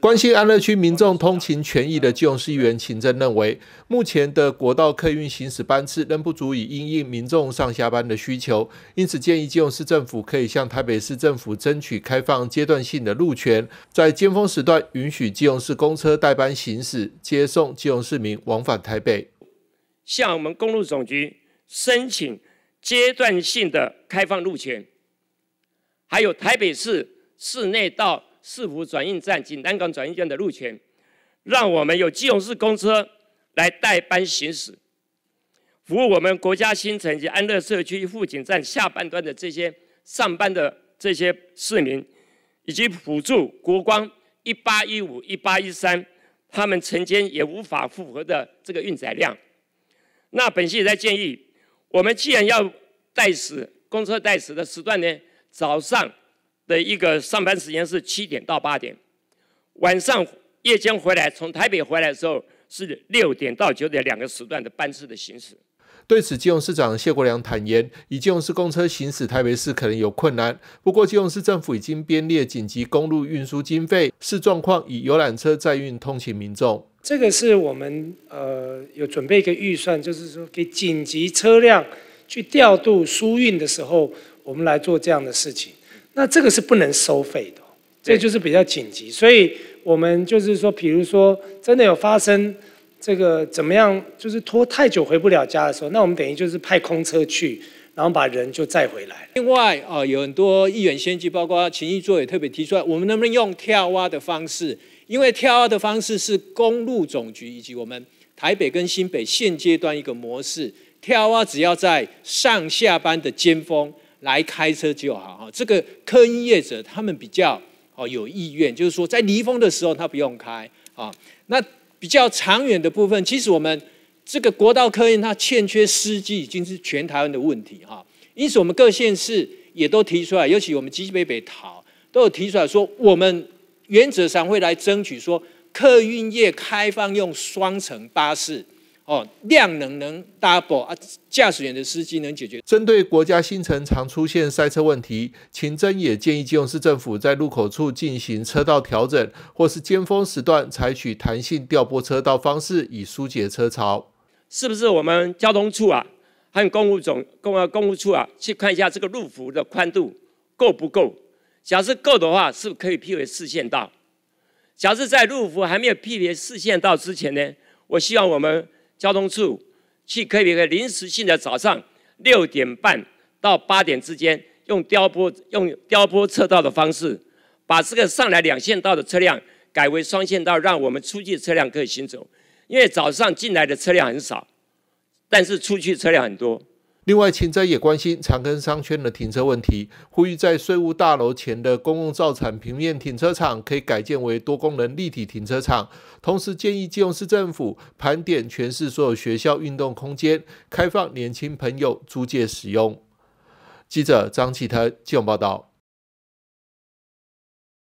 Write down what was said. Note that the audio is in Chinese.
关心安乐区民众通勤权益的基隆市议员秦政认为，目前的国道客运行驶班次仍不足以应应民众上下班的需求，因此建议基隆市政府可以向台北市政府争取开放阶段性的路权，在尖峰时段允许基隆市公车代班行驶，接送基隆市民往返台北。向我们公路总局申请阶段性的开放路权，还有台北市市内到。市府转运站及南港转运站的路权，让我们有基隆市公车来代班行驶，服务我们国家新城及安乐社区附近站下半段的这些上班的这些市民，以及辅助国光一八一五一八一三，他们曾经也无法负荷的这个运载量。那本席也在建议，我们既然要代驶公车代驶的时段呢，早上。的一个上班时间是七点到八点，晚上夜间回来从台北回来的时候是六点到九点两个时段的班次的行驶。对此，基隆市长谢国良坦言，以基隆市公车行驶台北市可能有困难。不过，基隆市政府已经编列紧急公路运输经费，视状况以游览车载运通勤民众。这个是我们呃有准备一个预算，就是说给紧急车辆去调度疏运的时候，我们来做这样的事情。那这个是不能收费的，这就是比较紧急，所以我们就是说，比如说真的有发生这个怎么样，就是拖太久回不了家的时候，那我们等于就是派空车去，然后把人就载回来。另外啊，有很多议员先机，包括秦义座也特别提出来，我们能不能用跳蛙的方式？因为跳蛙的方式是公路总局以及我们台北跟新北现阶段一个模式，跳蛙只要在上下班的尖峰。来开车就好哈，这个客运业者他们比较哦有意愿，就是说在离峰的时候他不用开啊。那比较长远的部分，其实我们这个国道客运它欠缺司机已经是全台湾的问题哈。因此我们各县市也都提出来，尤其我们基北北桃都有提出来说，我们原则上会来争取说，客运业开放用双层巴士。哦，量能能 double 啊，驾驶员的司机能解决。针对国家新城常出现塞车问题，秦真也建议基隆市政府在路口处进行车道调整，或是尖峰时段采取弹性调拨车道方式，以疏解车潮。是不是我们交通处啊，还有公务总公啊公务处啊，去看一下这个路幅的宽度够不够？假设够的话，是不是可以辟为四线道？假设在路幅还没有辟为四线道之前呢，我希望我们。交通处去可以临时性的早上六点半到八点之间，用调拨用调拨车道的方式，把这个上来两线道的车辆改为双线道，让我们出去车辆可以行走。因为早上进来的车辆很少，但是出去车辆很多。另外，秦哲也关心长庚商圈的停车问题，呼吁在税务大楼前的公共造产平面停车场可以改建为多功能立体停车场，同时建议基隆市政府盘点全市所有学校运动空间，开放年轻朋友租借使用。记者张启腾，金总报道。